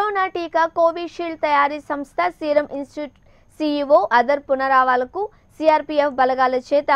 corona టీకా Covishield తయారీ సంస్థ సీరం ఇన్స్టిట్యూట్ సీఈఓ అదర్ పునరావాలకు సిఆర్పీఎఫ్ బలగాల చేత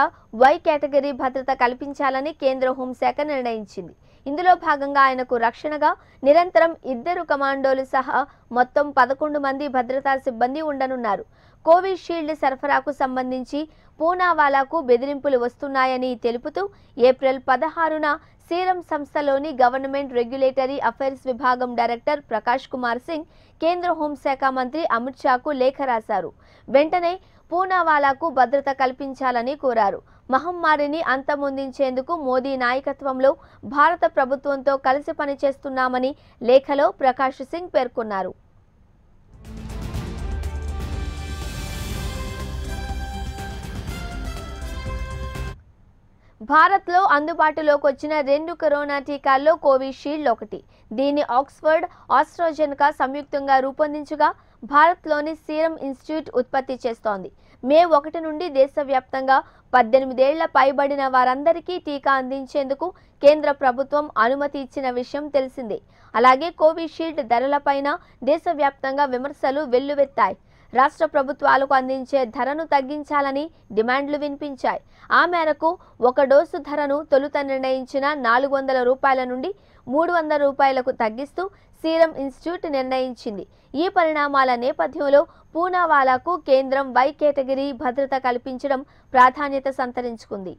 వై కేటగిరీ భద్రత కల్పించాలని కేంద్ర హోంశాఖ నిర్ణయించింది ఇందులో భాగంగా ఆయనకు రక్షణగా నిరంతరం ఇద్దరు కమాండోలు సహా మొత్తం పదకొండు మంది భద్రతా సిబ్బంది ఉండనున్నారు కోవిషీల్డ్ సరఫరాకు సంబంధించి పూనావాలాకు బెదిరింపులు వస్తున్నాయని తెలుపుతూ ఏప్రిల్ పదహారున సీరం సంస్థలోని గవర్నమెంట్ రెగ్యులేటరీ అఫైర్స్ విభాగం డైరెక్టర్ ప్రకాష్ కుమార్ సింగ్ కేంద్ర హోంశాఖ మంత్రి అమిత్ షాకు లేఖ రాశారు వెంటనే పూనావాలాకు భద్రత కల్పించాలని కోరారు మహమ్మారిని అంతమొందించేందుకు మోదీ నాయకత్వంలో భారత ప్రభుత్వంతో కలిసి పనిచేస్తున్నామని లేఖలో ప్రకాష్ సింగ్ పేర్కొన్నారు భారత్లో అందుబాటులోకి వచ్చిన రెండు కరోనా టీకాల్లో కోవిషీల్డ్ ఒకటి దీన్ని ఆక్స్ఫర్డ్ ఆస్ట్రోజెన్కా సంయుక్తంగా రూపొందించగా భారత్లోని సీరం ఇన్స్టిట్యూట్ ఉత్పత్తి చేస్తోంది మే ఒకటి నుండి దేశవ్యాప్తంగా పద్దెనిమిదేళ్ల పైబడిన వారందరికీ టీకా అందించేందుకు కేంద్ర ప్రభుత్వం అనుమతి ఇచ్చిన విషయం తెలిసిందే అలాగే కోవిషీల్డ్ ధరలపైన దేశవ్యాప్తంగా విమర్శలు వెల్లువెత్తాయి రాష్ట్ర ప్రభుత్వాలకు అందించే ధరను తగ్గించాలని డిమాండ్లు వినిపించాయి ఆ మేరకు ఒక డోసు ధరను తొలుత నిర్ణయించిన నాలుగు వందల రూపాయల నుండి మూడు వందల రూపాయలకు తగ్గిస్తూ సీరం ఇన్స్టిట్యూట్ నిర్ణయించింది ఈ పరిణామాల నేపథ్యంలో పూనావాలాకు కేంద్రం వై కేటగిరీ భద్రత కల్పించడం ప్రాధాన్యత సంతరించుకుంది